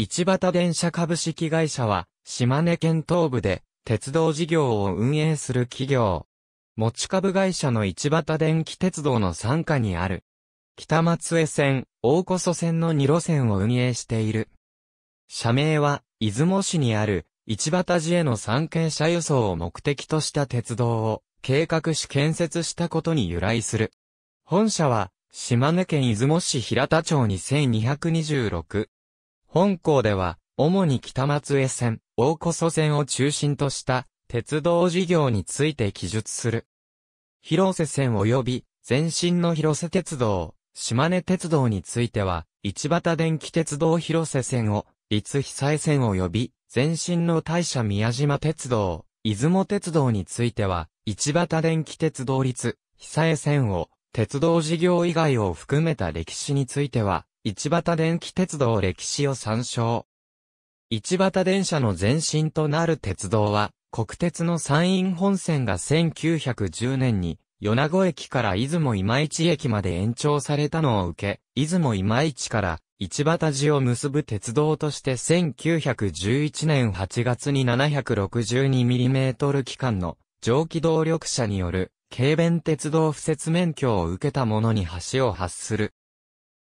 一畑電車株式会社は、島根県東部で、鉄道事業を運営する企業。持ち株会社の一畑電気鉄道の傘下にある。北松江線、大こ祖線の2路線を運営している。社名は、出雲市にある、一畑寺への参詣者輸送を目的とした鉄道を計画し建設したことに由来する。本社は、島根県出雲市平田町に1226、本校では、主に北松江線、大古祖線を中心とした鉄道事業について記述する。広瀬線及び前身の広瀬鉄道、島根鉄道については、市畑電気鉄道広瀬線を、立久江線及び前身の大社宮島鉄道、出雲鉄道については、市畑電気鉄道立久江線を、鉄道事業以外を含めた歴史については、一畑電気鉄道歴史を参照。一畑電車の前身となる鉄道は、国鉄の山陰本線が1910年に、米子駅から出雲今市駅まで延長されたのを受け、出雲今市から一畑寺を結ぶ鉄道として1911年8月に 762mm 機関の蒸気動力車による軽便鉄道不設免許を受けた者に橋を発する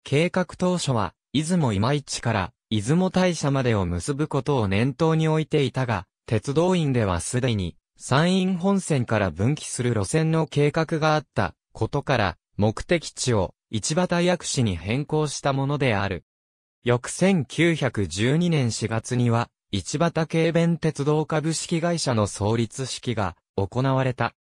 計画当初は、出雲今市から出雲大社までを結ぶことを念頭に置いていたが、鉄道院ではすでに、山陰本線から分岐する路線の計画があったことから、目的地を市畑薬師に変更したものである。翌1912年4月には、市畑軽便鉄道株式会社の創立式が行われた。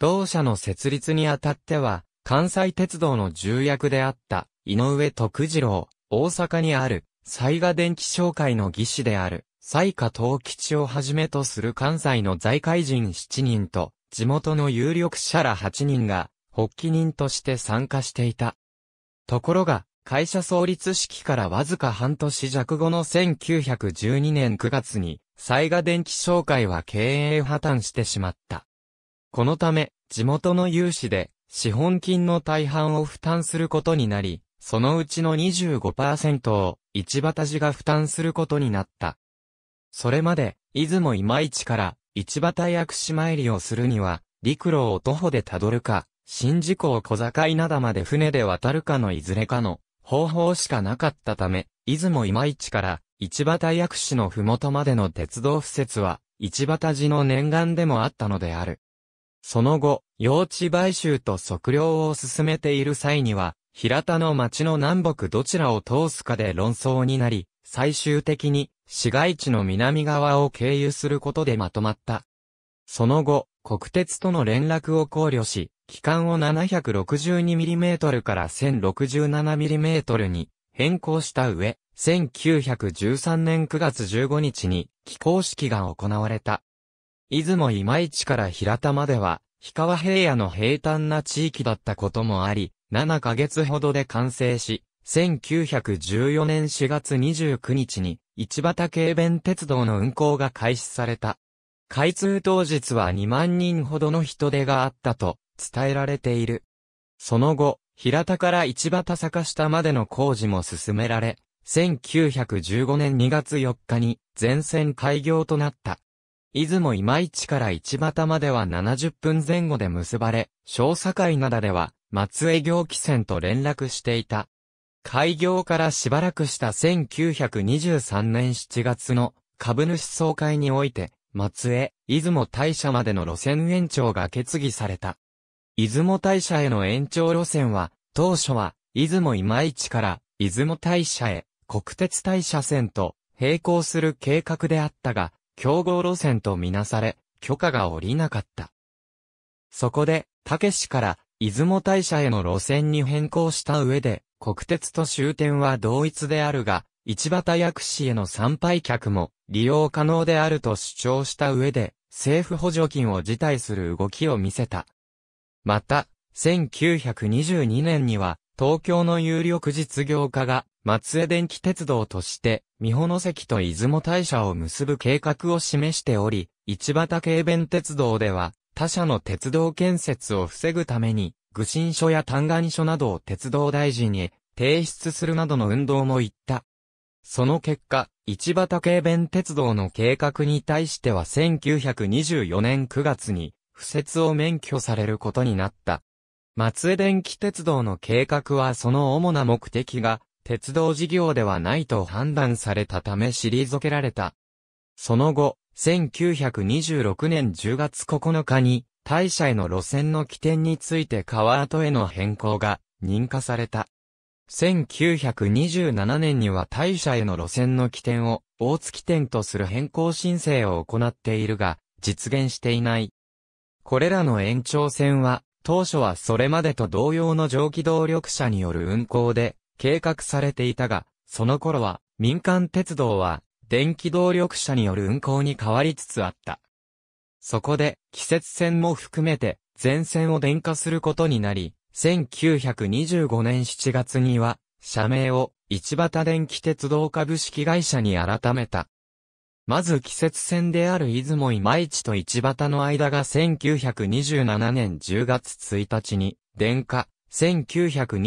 同社の設立にあたっては、関西鉄道の重役であった、井上徳次郎、大阪にある、西賀電気商会の技師である、西賀東吉をはじめとする関西の財界人7人と、地元の有力者ら8人が、発起人として参加していた。ところが、会社創立式からわずか半年弱後の1912年9月に、西賀電気商会は経営破綻してしまった。このため、地元の有志で、資本金の大半を負担することになり、そのうちの25%を市畑寺が負担することになった。それまで、出雲今市から市畑役薬師参りをするには、陸路を徒歩でたどるか、新事湖を小境灘まで船で渡るかのいずれかの方法しかなかったため、出雲今市から市畑役薬師のふもとまでの鉄道敷設は、市畑寺の念願でもあったのである。その後、用地買収と測量を進めている際には、平田の町の南北どちらを通すかで論争になり、最終的に市街地の南側を経由することでまとまった。その後、国鉄との連絡を考慮し、機関を 762mm から 1067mm に変更した上、1913年9月15日に起工式が行われた。出雲今市から平田までは、氷川平野の平坦な地域だったこともあり、7ヶ月ほどで完成し、1914年4月29日に、市畑軽便鉄道の運行が開始された。開通当日は2万人ほどの人出があったと伝えられている。その後、平田から市畑坂下までの工事も進められ、1915年2月4日に全線開業となった。出雲今市から市畑までは70分前後で結ばれ、小堺灘では松江行基船と連絡していた。開業からしばらくした1923年7月の株主総会において、松江、出雲大社までの路線延長が決議された。出雲大社への延長路線は、当初は、出雲今市から出雲大社へ、国鉄大社線と並行する計画であったが、競合路線とみなされ、許可が下りなかった。そこで、たけしから、出雲大社への路線に変更した上で、国鉄と終点は同一であるが、市畑薬師への参拝客も利用可能であると主張した上で、政府補助金を辞退する動きを見せた。また、1922年には、東京の有力実業家が松江電気鉄道として、三保関と出雲大社を結ぶ計画を示しており、市畑軽弁鉄道では、他社の鉄道建設を防ぐために、具申書や嘆願書などを鉄道大臣へ提出するなどの運動も行った。その結果、市畑軽弁鉄道の計画に対しては1924年9月に、不設を免許されることになった。松江電気鉄道の計画はその主な目的が、鉄道事業ではないと判断されたため退けられた。その後、1926年10月9日に、大社への路線の起点について川跡への変更が認可された。1927年には大社への路線の起点を大月点とする変更申請を行っているが、実現していない。これらの延長線は、当初はそれまでと同様の蒸気動力車による運行で計画されていたが、その頃は民間鉄道は電気動力車による運行に変わりつつあった。そこで季節線も含めて全線を電化することになり、1925年7月には社名を市畑電気鉄道株式会社に改めた。まず季節線である出雲今市と市畑の間が1927年10月1日に電化、1928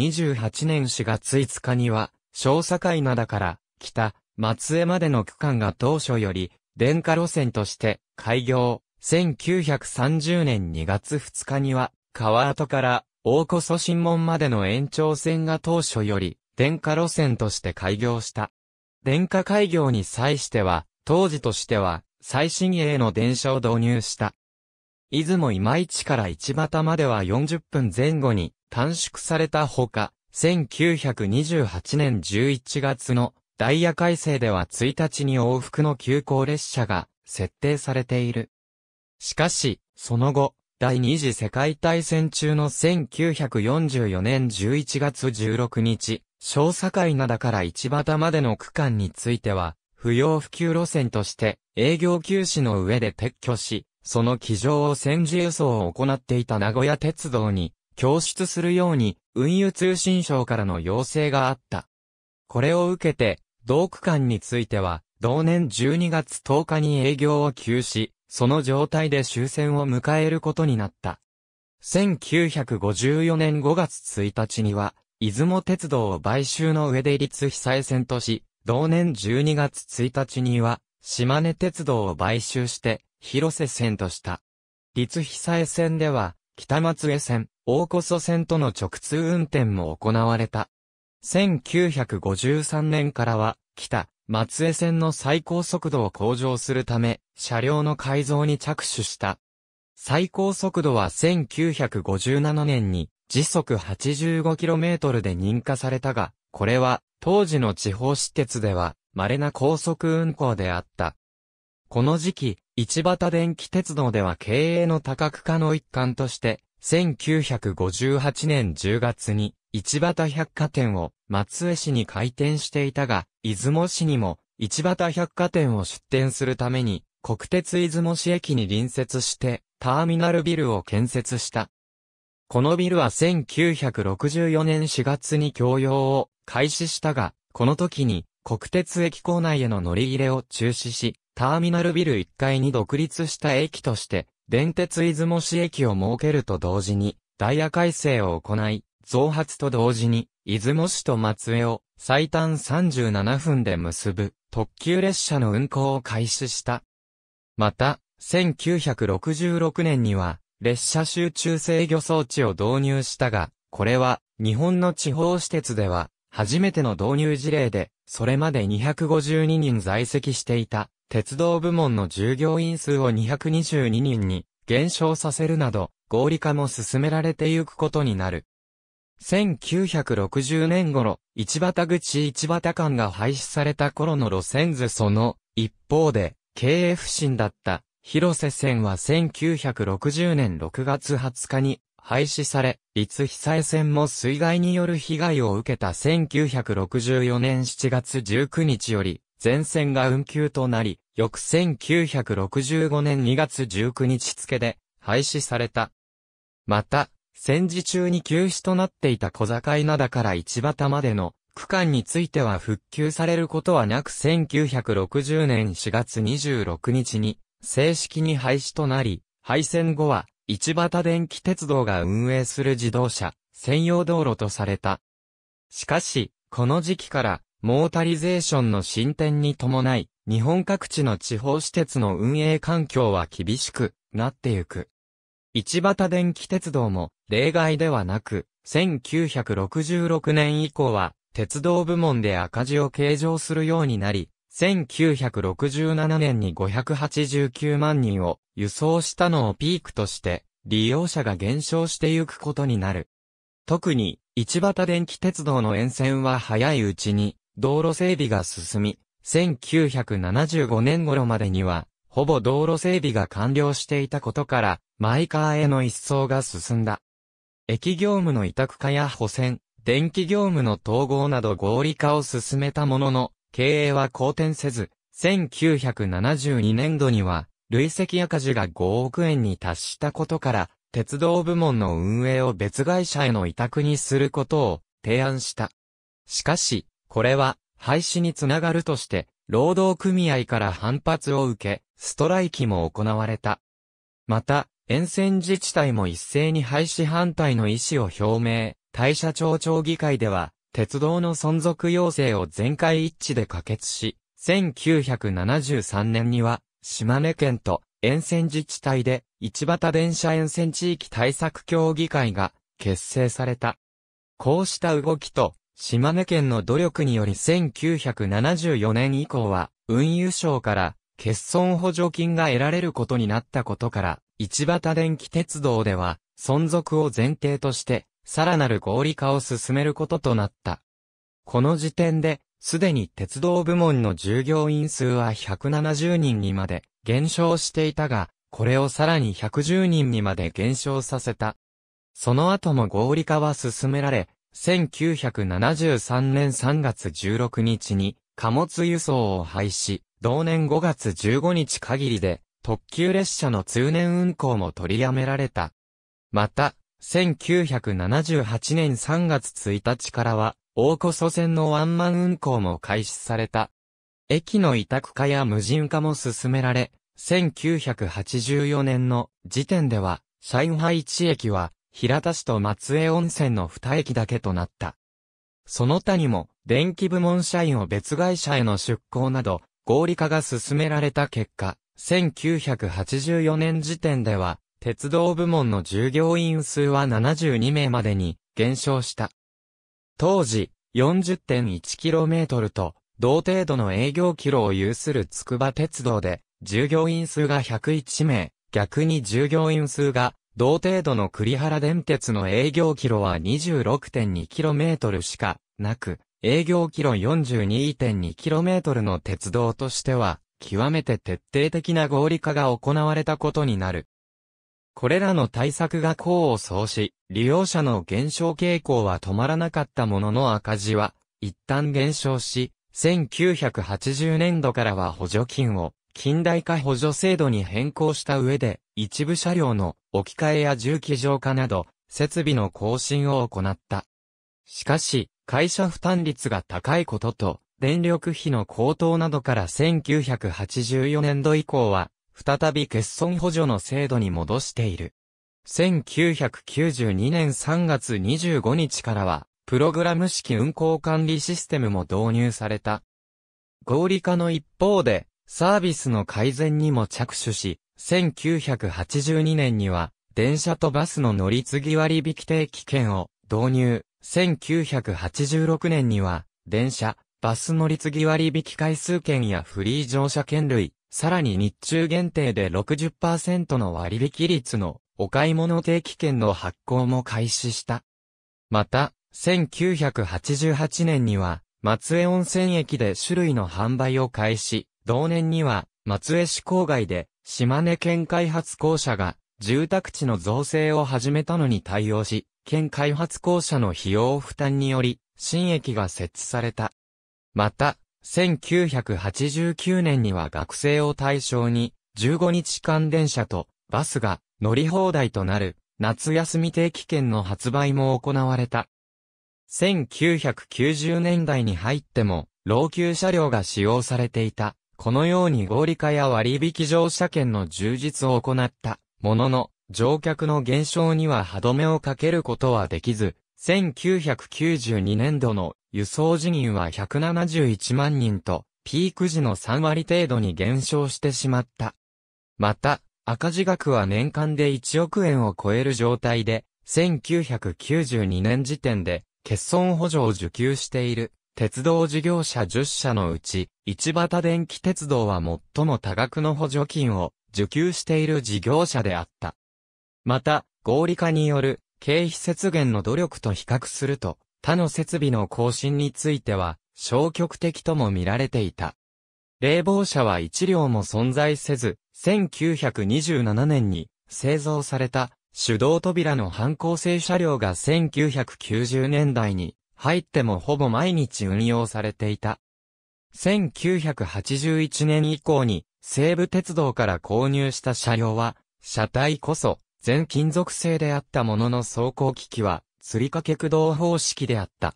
年4月5日には、小境灘から北、松江までの区間が当初より、電化路線として開業。1930年2月2日には、川跡から大古祖神門までの延長線が当初より、電化路線として開業した。電化開業に際しては、当時としては、最新鋭の電車を導入した。出雲今市から市畑までは40分前後に短縮されたほか、1928年11月のダイヤ改正では1日に往復の急行列車が設定されている。しかし、その後、第二次世界大戦中の1944年11月16日、小堺灘から市畑までの区間については、不要不急路線として営業休止の上で撤去し、その機上を戦時輸送を行っていた名古屋鉄道に供出するように運輸通信省からの要請があった。これを受けて、同区間については、同年12月10日に営業を休止、その状態で終戦を迎えることになった。1954年5月1日には、出雲鉄道を買収の上で立被災線とし、同年12月1日には、島根鉄道を買収して、広瀬線とした。立被災線では、北松江線、大こそ線との直通運転も行われた。1953年からは、北、松江線の最高速度を向上するため、車両の改造に着手した。最高速度は1957年に時速 85km で認可されたが、これは当時の地方私鉄では稀な高速運行であった。この時期、一畑電気鉄道では経営の多角化の一環として、1958年10月に、一畑百貨店を松江市に開店していたが、出雲市にも一畑百貨店を出店するために、国鉄出雲市駅に隣接して、ターミナルビルを建設した。このビルは1964年4月に供用を開始したが、この時に国鉄駅構内への乗り入れを中止し、ターミナルビル1階に独立した駅として、電鉄出雲市駅を設けると同時に、ダイヤ改正を行い、増発と同時に、出雲市と松江を最短37分で結ぶ特急列車の運行を開始した。また、1966年には、列車集中制御装置を導入したが、これは、日本の地方私鉄では、初めての導入事例で、それまで252人在籍していた、鉄道部門の従業員数を222人に減少させるなど、合理化も進められてゆくことになる。1960年頃、市畑口市畑間が廃止された頃の路線図その一方で、経営不振だった広瀬線は1960年6月20日に廃止され、立被災線も水害による被害を受けた1964年7月19日より、全線が運休となり、翌1965年2月19日付で廃止された。また、戦時中に休止となっていた小境灘から市畑までの区間については復旧されることはなく1960年4月26日に正式に廃止となり、廃線後は市畑電気鉄道が運営する自動車、専用道路とされた。しかし、この時期から、モータリゼーションの進展に伴い、日本各地の地方施設の運営環境は厳しくなってゆく。市畑電気鉄道も例外ではなく、1966年以降は鉄道部門で赤字を計上するようになり、1967年に589万人を輸送したのをピークとして、利用者が減少してゆくことになる。特に、市畑電気鉄道の沿線は早いうちに、道路整備が進み、1975年頃までには、ほぼ道路整備が完了していたことから、マイカーへの一掃が進んだ。駅業務の委託化や補選、電気業務の統合など合理化を進めたものの、経営は好転せず、1972年度には、累積赤字が5億円に達したことから、鉄道部門の運営を別会社への委託にすることを提案した。しかし、これは廃止につながるとして、労働組合から反発を受け、ストライキも行われた。また、沿線自治体も一斉に廃止反対の意思を表明、大社町町議会では、鉄道の存続要請を全会一致で可決し、1973年には、島根県と沿線自治体で、市畑電車沿線地域対策協議会が結成された。こうした動きと、島根県の努力により1974年以降は、運輸省から欠損補助金が得られることになったことから、市畑電気鉄道では、存続を前提として、さらなる合理化を進めることとなった。この時点で、すでに鉄道部門の従業員数は170人にまで減少していたが、これをさらに110人にまで減少させた。その後も合理化は進められ、1973年3月16日に貨物輸送を廃止、同年5月15日限りで特急列車の通年運行も取りやめられた。また、1978年3月1日からは、大古祖線のワンマン運行も開始された。駅の委託化や無人化も進められ、1984年の時点では、上海地駅は、平田市と松江温泉の二駅だけとなった。その他にも、電気部門社員を別会社への出向など、合理化が進められた結果、1984年時点では、鉄道部門の従業員数は72名までに減少した。当時、40.1km と同程度の営業キロを有する筑波鉄道で、従業員数が101名、逆に従業員数が同程度の栗原電鉄の営業キロは 26.2km しかなく、営業キロ 42.2km の鉄道としては、極めて徹底的な合理化が行われたことになる。これらの対策が功を奏し、利用者の減少傾向は止まらなかったものの赤字は、一旦減少し、1980年度からは補助金を近代化補助制度に変更した上で、一部車両の置き換えや重機乗化など、設備の更新を行った。しかし、会社負担率が高いことと、電力費の高騰などから1984年度以降は、再び欠損補助の制度に戻している。1992年3月25日からは、プログラム式運行管理システムも導入された。合理化の一方で、サービスの改善にも着手し、1982年には、電車とバスの乗り継ぎ割引定期券を導入。1986年には、電車、バス乗り継ぎ割引回数券やフリー乗車券類、さらに日中限定で60%の割引率のお買い物定期券の発行も開始した。また、1988年には、松江温泉駅で種類の販売を開始、同年には、松江市郊外で、島根県開発公社が、住宅地の造成を始めたのに対応し、県開発公社の費用負担により、新駅が設置された。また、1989年には学生を対象に、15日間電車とバスが乗り放題となる、夏休み定期券の発売も行われた。1990年代に入っても、老朽車両が使用されていた。このように合理化や割引乗車券の充実を行ったものの、乗客の減少には歯止めをかけることはできず、1992年度の輸送人員は171万人と、ピーク時の3割程度に減少してしまった。また、赤字額は年間で1億円を超える状態で、1992年時点で、欠損補助を受給している、鉄道事業者10社のうち、市畑電気鉄道は最も多額の補助金を受給している事業者であった。また、合理化による経費節減の努力と比較すると、他の設備の更新については消極的とも見られていた。冷房車は1両も存在せず、1927年に製造された手動扉の反抗性車両が1990年代に入ってもほぼ毎日運用されていた。1981年以降に西武鉄道から購入した車両は、車体こそ全金属製であったものの走行機器は釣り掛け駆動方式であった。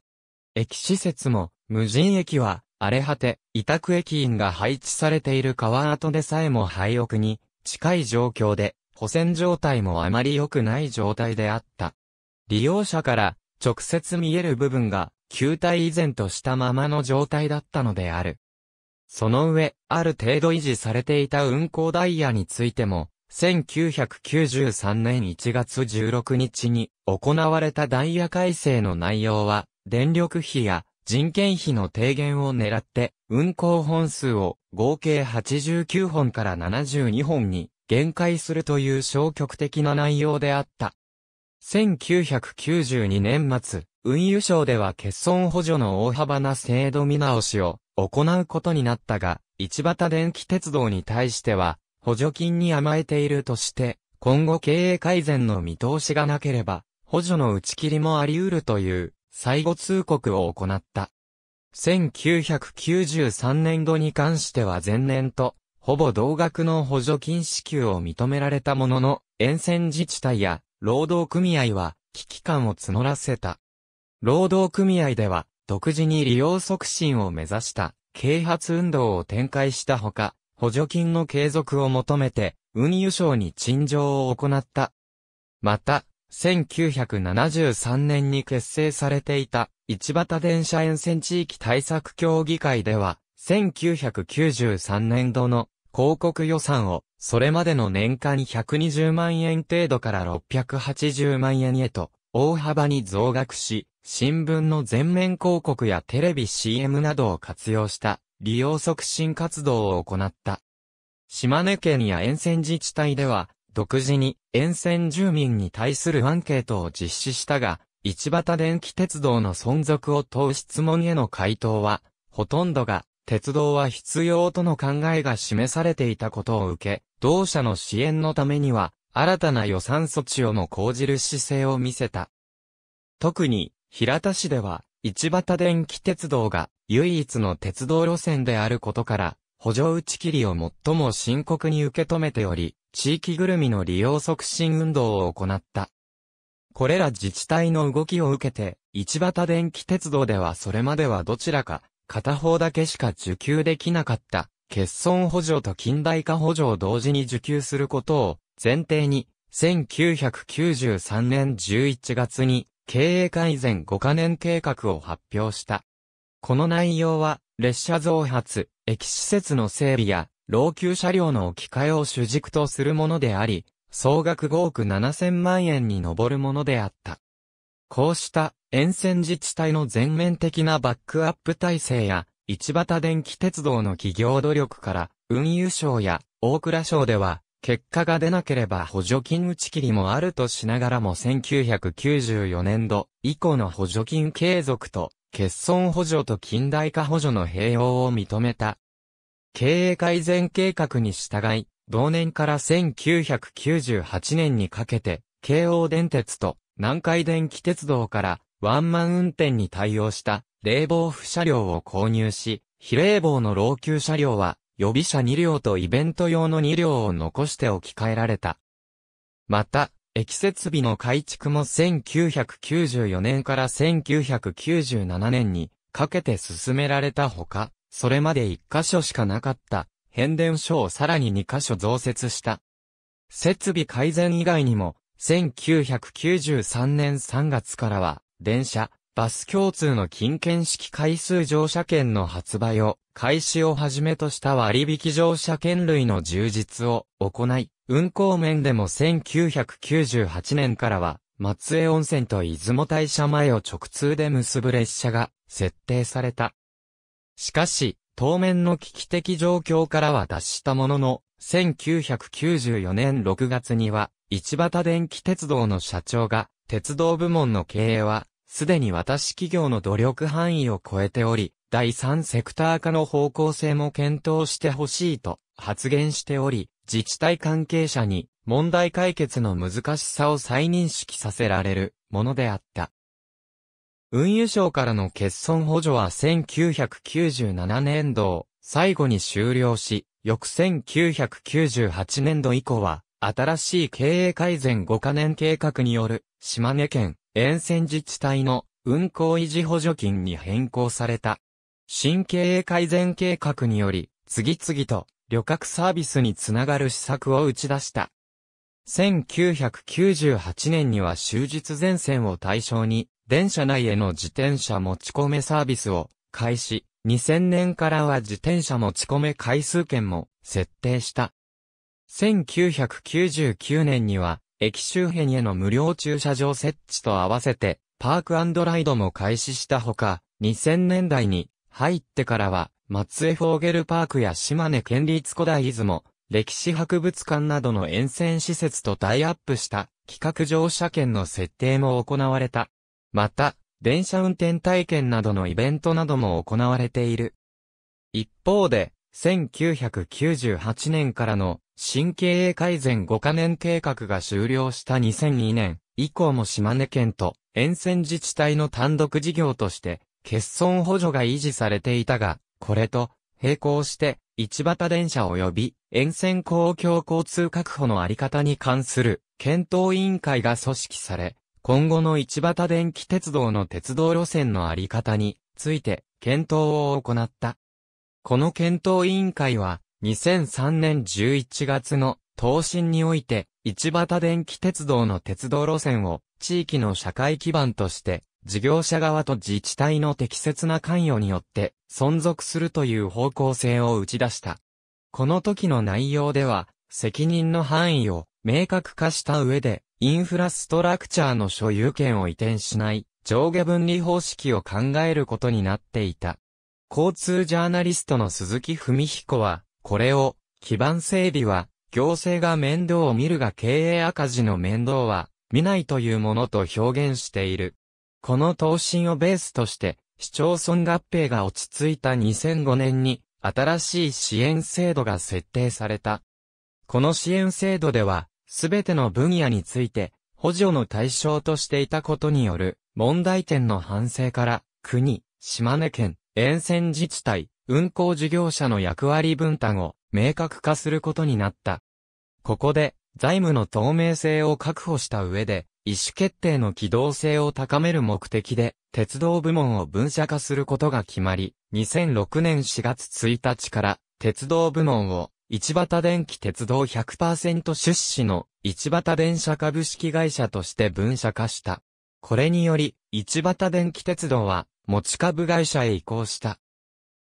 駅施設も、無人駅は、荒れ果て、委託駅員が配置されている川跡でさえも廃屋に、近い状況で、保線状態もあまり良くない状態であった。利用者から直接見える部分が球体以前としたままの状態だったのである。その上、ある程度維持されていた運行ダイヤについても、1993年1月16日に行われたダイヤ改正の内容は、電力費や人件費の低減を狙って、運行本数を合計89本から72本に限界するという消極的な内容であった。1992年末、運輸省では欠損補助の大幅な制度見直しを行うことになったが、市畑電気鉄道に対しては、補助金に甘えているとして、今後経営改善の見通しがなければ、補助の打ち切りもあり得るという、最後通告を行った。1993年度に関しては前年と、ほぼ同額の補助金支給を認められたものの、沿線自治体や労働組合は危機感を募らせた。労働組合では、独自に利用促進を目指した、啓発運動を展開したほか、補助金の継続を求めて、運輸省に陳情を行った。また、1973年に結成されていた、市畑電車沿線地域対策協議会では、1993年度の広告予算を、それまでの年間120万円程度から680万円へと、大幅に増額し、新聞の全面広告やテレビ CM などを活用した。利用促進活動を行った。島根県や沿線自治体では、独自に沿線住民に対するアンケートを実施したが、市畑電気鉄道の存続を問う質問への回答は、ほとんどが、鉄道は必要との考えが示されていたことを受け、同社の支援のためには、新たな予算措置をも講じる姿勢を見せた。特に、平田市では、一畑電気鉄道が唯一の鉄道路線であることから、補助打ち切りを最も深刻に受け止めており、地域ぐるみの利用促進運動を行った。これら自治体の動きを受けて、一畑電気鉄道ではそれまではどちらか、片方だけしか受給できなかった、欠損補助と近代化補助を同時に受給することを前提に、1993年11月に経営改善5カ年計画を発表した。この内容は、列車増発、駅施設の整備や、老朽車両の置き換えを主軸とするものであり、総額5億7000万円に上るものであった。こうした沿線自治体の全面的なバックアップ体制や、市畑電気鉄道の企業努力から、運輸省や大倉省では、結果が出なければ補助金打ち切りもあるとしながらも1994年度以降の補助金継続と欠損補助と近代化補助の併用を認めた。経営改善計画に従い、同年から1998年にかけて、京王電鉄と南海電気鉄道からワンマン運転に対応した冷房不車両を購入し、非冷房の老朽車両は予備車2両とイベント用の2両を残して置き換えられた。また、駅設備の改築も1994年から1997年にかけて進められたほか、それまで1箇所しかなかった変電所をさらに2箇所増設した。設備改善以外にも、1993年3月からは、電車、バス共通の金券式回数乗車券の発売を、開始をはじめとした割引乗車券類の充実を行い、運行面でも1998年からは、松江温泉と出雲大社前を直通で結ぶ列車が設定された。しかし、当面の危機的状況からは脱したものの、1994年6月には、市畑電気鉄道の社長が、鉄道部門の経営は、すでに私企業の努力範囲を超えており、第三セクター化の方向性も検討してほしいと発言しており、自治体関係者に問題解決の難しさを再認識させられるものであった。運輸省からの欠損補助は1997年度を最後に終了し、翌1998年度以降は新しい経営改善5カ年計画による島根県沿線自治体の運行維持補助金に変更された。新経営改善計画により、次々と旅客サービスにつながる施策を打ち出した。1998年には終日前線を対象に、電車内への自転車持ち込めサービスを開始、2000年からは自転車持ち込め回数券も設定した。1999年には駅周辺への無料駐車場設置と合わせて、パークライドも開始したほか、2000年代に入ってからは、松江フォーゲルパークや島根県立古代出雲、歴史博物館などの沿線施設とタイアップした企画乗車券の設定も行われた。また、電車運転体験などのイベントなども行われている。一方で、1998年からの新経営改善5カ年計画が終了した2002年以降も島根県と沿線自治体の単独事業として欠損補助が維持されていたが、これと並行して市畑電車及び沿線公共交通確保のあり方に関する検討委員会が組織され、今後の市畑電気鉄道の鉄道路線のあり方について検討を行った。この検討委員会は2003年11月の東進において、市畑電気鉄道の鉄道路線を地域の社会基盤として、事業者側と自治体の適切な関与によって存続するという方向性を打ち出した。この時の内容では、責任の範囲を明確化した上で、インフラストラクチャーの所有権を移転しない、上下分離方式を考えることになっていた。交通ジャーナリストの鈴木文彦は、これを、基盤整備は、行政が面倒を見るが経営赤字の面倒は、見ないというものと表現している。この答申をベースとして、市町村合併が落ち着いた2005年に、新しい支援制度が設定された。この支援制度では、すべての分野について、補助の対象としていたことによる、問題点の反省から、国、島根県、沿線自治体、運行事業者の役割分担を明確化することになった。ここで、財務の透明性を確保した上で、意思決定の機動性を高める目的で、鉄道部門を分社化することが決まり、2006年4月1日から、鉄道部門を、市畑電気鉄道100%出資の市畑電車株式会社として分社化した。これにより、市畑電気鉄道は持ち株会社へ移行した。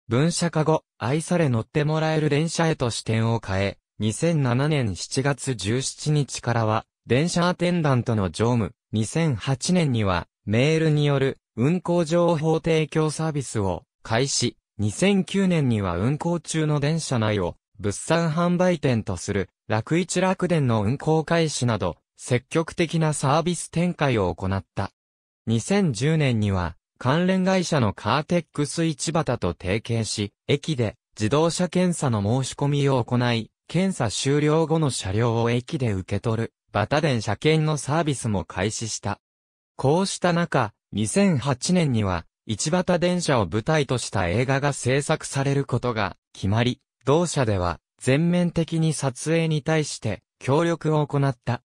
分社化後、愛され乗ってもらえる電車へと視点を変え、2007年7月17日からは、電車アテンダントの乗務、2008年には、メールによる運行情報提供サービスを開始、2009年には運行中の電車内を物産販売店とする楽市楽電の運行開始など、積極的なサービス展開を行った。2010年には関連会社のカーテックス市畑と提携し、駅で自動車検査の申し込みを行い、検査終了後の車両を駅で受け取る、バタ電車検のサービスも開始した。こうした中、2008年には、市畑電車を舞台とした映画が制作されることが決まり、同社では全面的に撮影に対して協力を行った。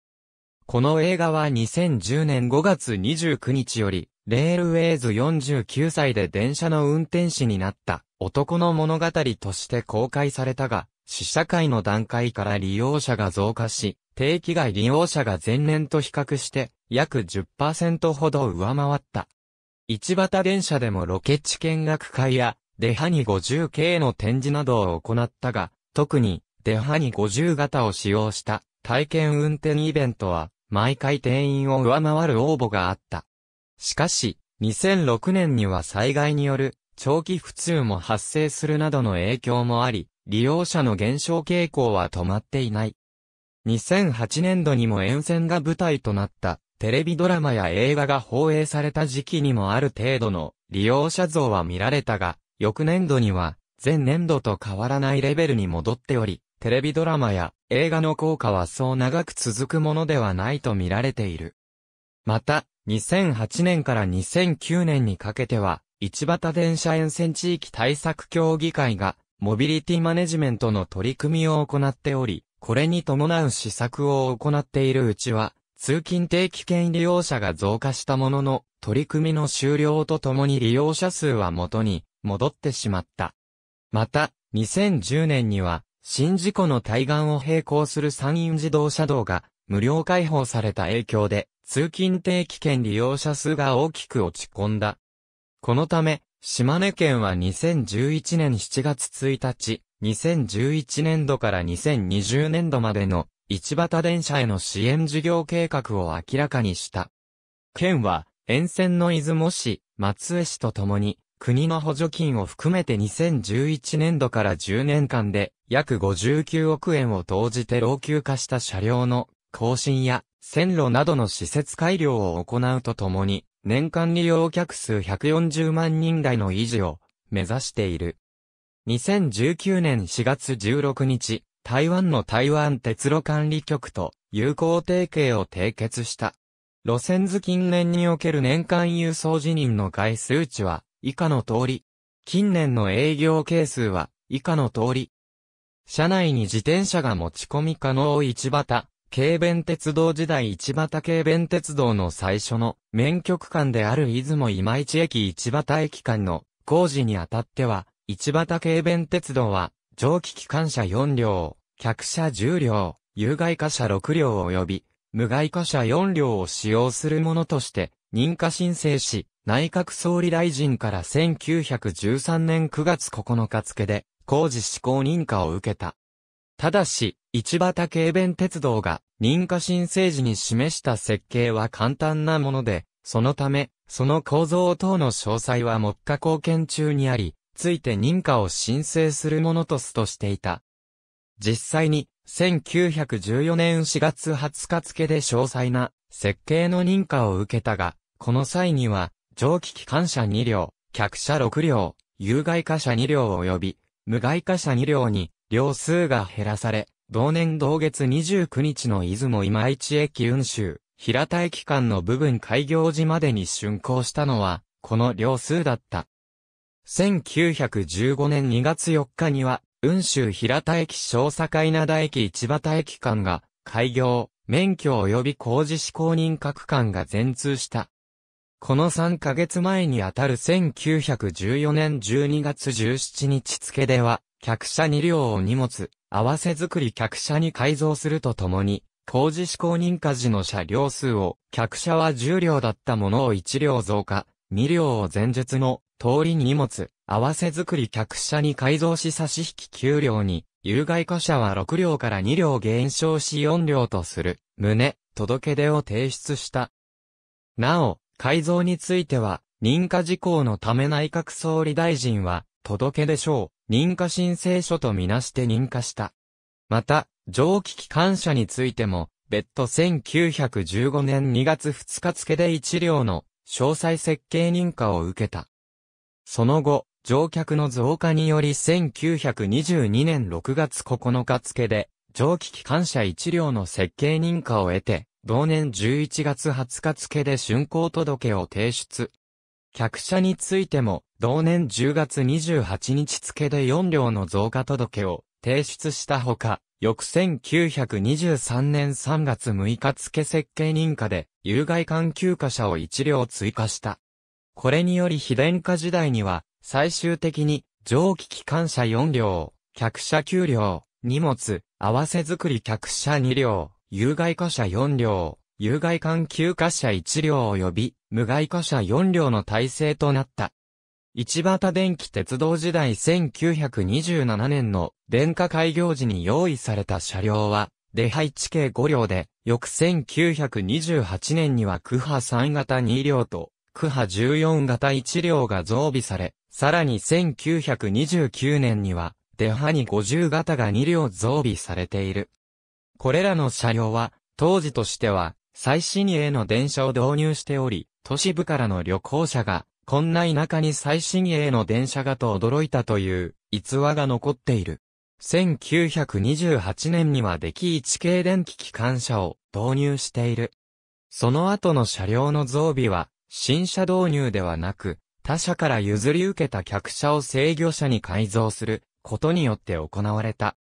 この映画は2010年5月29日よりレールウェイズ49歳で電車の運転士になった男の物語として公開されたが、試写会の段階から利用者が増加し、定期外利用者が前年と比較して約10%ほど上回った。一畑電車でもロケ地見学会や、デハニ 50K の展示などを行ったが、特に、デハニ50型を使用した体験運転イベントは、毎回定員を上回る応募があった。しかし、2006年には災害による長期不通も発生するなどの影響もあり、利用者の減少傾向は止まっていない。2008年度にも沿線が舞台となったテレビドラマや映画が放映された時期にもある程度の利用者像は見られたが、翌年度には前年度と変わらないレベルに戻っており、テレビドラマや映画の効果はそう長く続くものではないと見られている。また、2008年から2009年にかけては、市畑電車沿線地域対策協議会が、モビリティマネジメントの取り組みを行っており、これに伴う施策を行っているうちは、通勤定期券利用者が増加したものの、取り組みの終了とともに利用者数は元に戻ってしまった。また、2010年には、新事故の対岸を並行する山陰自動車道が無料開放された影響で、通勤定期券利用者数が大きく落ち込んだ。このため、島根県は2011年7月1日、2011年度から2020年度までの市畑電車への支援事業計画を明らかにした。県は、沿線の出雲市、松江市とともに、国の補助金を含めて2011年度から10年間で約59億円を投じて老朽化した車両の更新や線路などの施設改良を行うとともに、年間利用客数140万人台の維持を目指している。2019年4月16日、台湾の台湾鉄路管理局と友好提携を締結した。路線図近年における年間輸送辞任の回数値は以下の通り。近年の営業係数は以下の通り。車内に自転車が持ち込み可能市場軽便鉄道時代市畑軽便鉄道の最初の免許区間である出雲今市駅市畑駅間の工事にあたっては、市畑軽便鉄道は、蒸気機関車4両、客車10両、有害貨車6両及び、無害貨車4両を使用するものとして、認可申請し、内閣総理大臣から1913年9月9日付で、工事施行認可を受けた。ただし、市畑軽便鉄道が認可申請時に示した設計は簡単なもので、そのため、その構造等の詳細は目下貢献中にあり、ついて認可を申請するものとすとしていた。実際に、1914年4月20日付で詳細な設計の認可を受けたが、この際には、蒸気機関車2両、客車6両、有害貨車2両及び、無害貨車2両に、両数が減らされ、同年同月29日の出雲今市駅運州、平田駅間の部分開業時までに竣工したのは、この両数だった。1915年2月4日には、運州平田駅小坂稲田駅市畑駅間が開業、免許及び工事施行人各間が全通した。この3ヶ月前にあたる1914年12月17日付では、客車2両を荷物、合わせ作り客車に改造するとともに、工事施行認可時の車両数を、客車は10両だったものを1両増加、2両を前述の通り荷物、合わせ作り客車に改造し差し引き9両に、有害貨車は6両から2両減少し4両とする、旨、届け出を提出した。なお、改造については、認可事項のため内閣総理大臣は、届け出書を認可申請書とみなして認可した。また、蒸気機関車についても、別途1915年2月2日付で1両の詳細設計認可を受けた。その後、乗客の増加により1922年6月9日付で、蒸気機関車1両の設計認可を得て、同年11月20日付で竣工届を提出。客車についても、同年10月28日付で4両の増加届を提出したほか、翌1923年3月6日付設計認可で、有害環休貨車を1両追加した。これにより非電化時代には、最終的に、蒸気機関車4両、客車9両、荷物、合わせ作り客車2両、有害貨車4両、有害環休貨車1両及び無害貨車4両の体制となった。市畑電気鉄道時代1927年の電化開業時に用意された車両は、出配置計5両で、翌1928年には区波3型2両と、区波14型1両が増備され、さらに1929年には、出派に50型が2両増備されている。これらの車両は、当時としては、最新鋭の電車を導入しており、都市部からの旅行者が、こんな田舎に最新鋭の電車がと驚いたという逸話が残っている。1928年にはデキ一系電気機関車を導入している。その後の車両の増備は、新車導入ではなく、他社から譲り受けた客車を制御車に改造することによって行われた。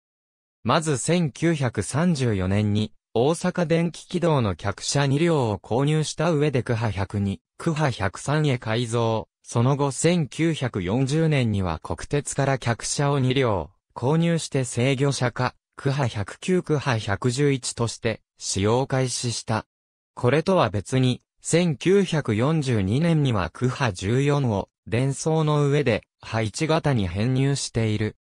まず1934年に大阪電気軌道の客車2両を購入した上で区派102、区派103へ改造。その後1940年には国鉄から客車を2両、購入して制御車化、区派109区派111として使用開始した。これとは別に、1942年には区派14を伝送の上で配置型に編入している。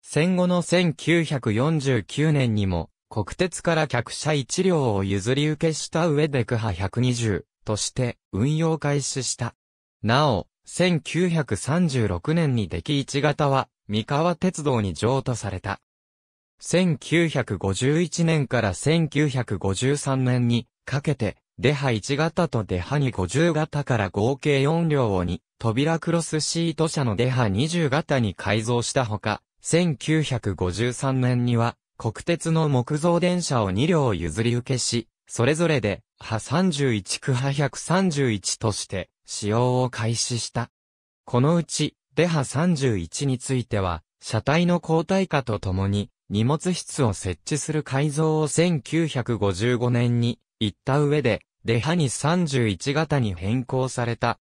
戦後の1949年にも国鉄から客車1両を譲り受けした上で区派120として運用開始した。なお、1936年に出来1型は三河鉄道に譲渡された。1951年から1953年にかけて、出派1型と出派2 50型から合計4両を2、扉クロスシート車の出派20型に改造したほか、1953年には国鉄の木造電車を2両譲り受けし、それぞれで、派31区派131として、使用を開始した。このうち、デ波31については、車体の交代化とともに、荷物室を設置する改造を1955年に、行った上で、デハに31型に変更された。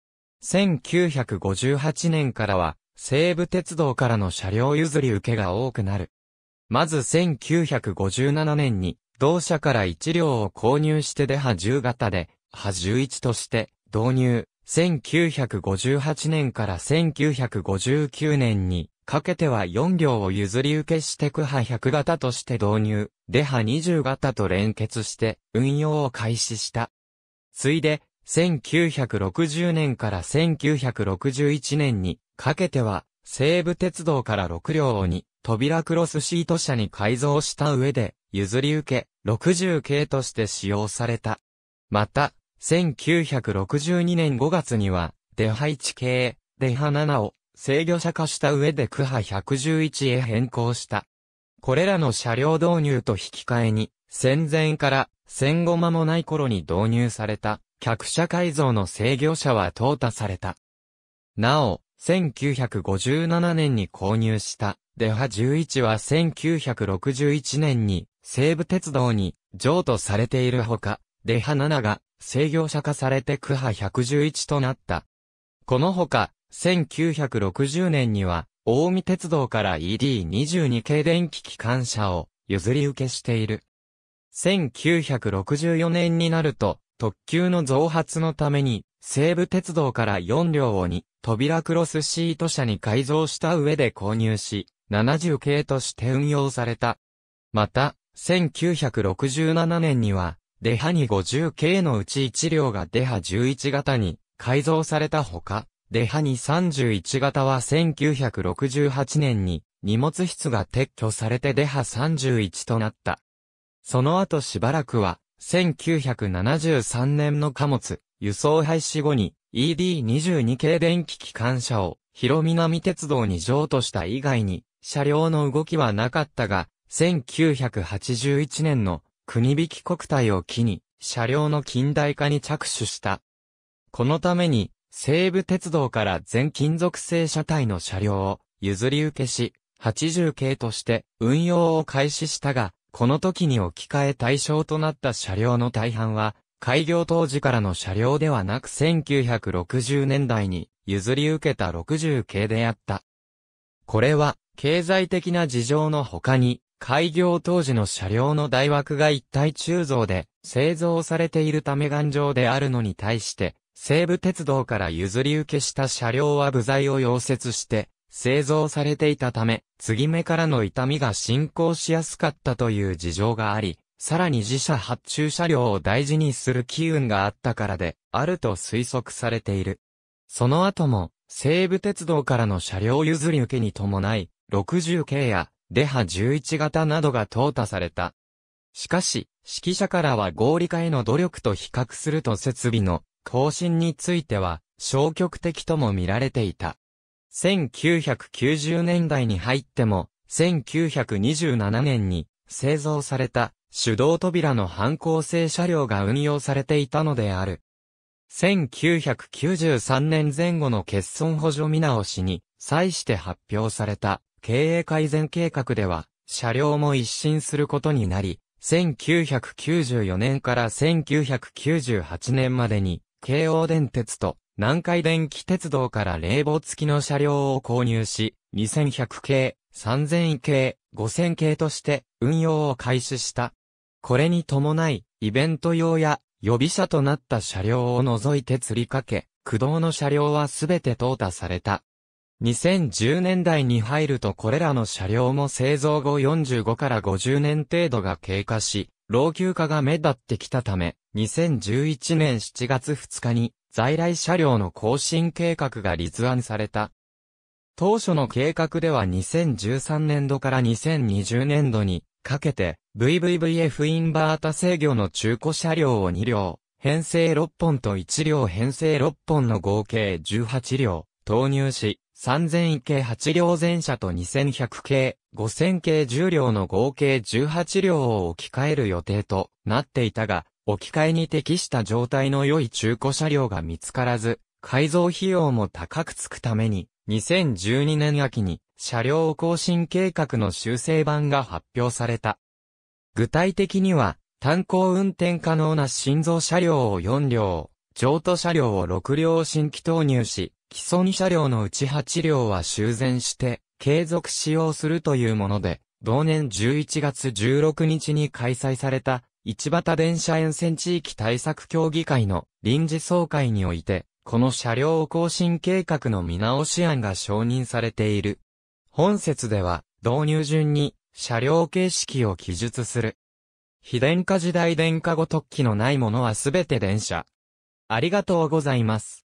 1958年からは、西武鉄道からの車両譲り受けが多くなる。まず1957年に、同社から1両を購入してデハ10型で、ハ11として導入。1958年から1959年にかけては4両を譲り受けしてクハ100型として導入、デハ20型と連結して運用を開始した。ついで、1960年から1961年にかけては西武鉄道から6両をに扉クロスシート車に改造した上で、譲り受け、60系として使用された。また、1962年5月には、デハ1系、デハ7を制御車化した上でクハ111へ変更した。これらの車両導入と引き換えに、戦前から戦後間もない頃に導入された、客車改造の制御車は淘汰された。なお、1957年に購入したデハ11は1961年に西武鉄道に譲渡されているほか、デハ7が制御車化されて区派111となった。このほか、1960年には、大見鉄道から ED22 系電気機関車を譲り受けしている。1964年になると、特急の増発のために、西武鉄道から4両を2、扉クロスシート車に改造した上で購入し、70系として運用された。また、1967年には、デハニ50系のうち1両がデハ11型に改造されたほか、デハニ31型は1968年に荷物室が撤去されてデハ31となった。その後しばらくは、1973年の貨物、輸送廃止後に ED22 系電気機関車を広南鉄道に譲渡した以外に、車両の動きはなかったが、1981年の国引き国体を機に、車両の近代化に着手した。このために、西武鉄道から全金属製車体の車両を譲り受けし、80系として運用を開始したが、この時に置き換え対象となった車両の大半は、開業当時からの車両ではなく1960年代に譲り受けた60系であった。これは経済的な事情の他に、開業当時の車両の台枠が一体鋳造で製造されているため頑丈であるのに対して、西武鉄道から譲り受けした車両は部材を溶接して製造されていたため、継ぎ目からの痛みが進行しやすかったという事情があり、さらに自社発注車両を大事にする機運があったからで、あると推測されている。その後も、西武鉄道からの車両譲り受けに伴い、60系やデハ11型などが淘汰された。しかし、指揮者からは合理化への努力と比較すると設備の更新については消極的とも見られていた。1990年代に入っても、1927年に製造された手動扉の反抗性車両が運用されていたのである。1993年前後の欠損補助見直しに際して発表された経営改善計画では、車両も一新することになり、1994年から1998年までに、京王電鉄と南海電気鉄道から冷房付きの車両を購入し、2100系、3000系、5000系として運用を開始した。これに伴い、イベント用や予備車となった車両を除いて釣りかけ、駆動の車両はすべて淘汰された。2010年代に入るとこれらの車両も製造後45から50年程度が経過し、老朽化が目立ってきたため、2011年7月2日に在来車両の更新計画が立案された。当初の計画では2013年度から2020年度にかけて VVVF インバータ制御の中古車両を2両、編成6本と1両編成6本の合計18両投入し、3000系8両全車と2100系、5000系10両の合計18両を置き換える予定となっていたが、置き換えに適した状態の良い中古車両が見つからず、改造費用も高くつくために、2012年秋に車両更新計画の修正版が発表された。具体的には、炭鉱運転可能な新造車両を4両、譲渡車両を6両新規投入し、既存車両のうち8両は修繕して、継続使用するというもので、同年11月16日に開催された、市畑電車沿線地域対策協議会の臨時総会において、この車両更新計画の見直し案が承認されている。本説では、導入順に車両形式を記述する。非電化時代電化後特記のないものはすべて電車。ありがとうございます。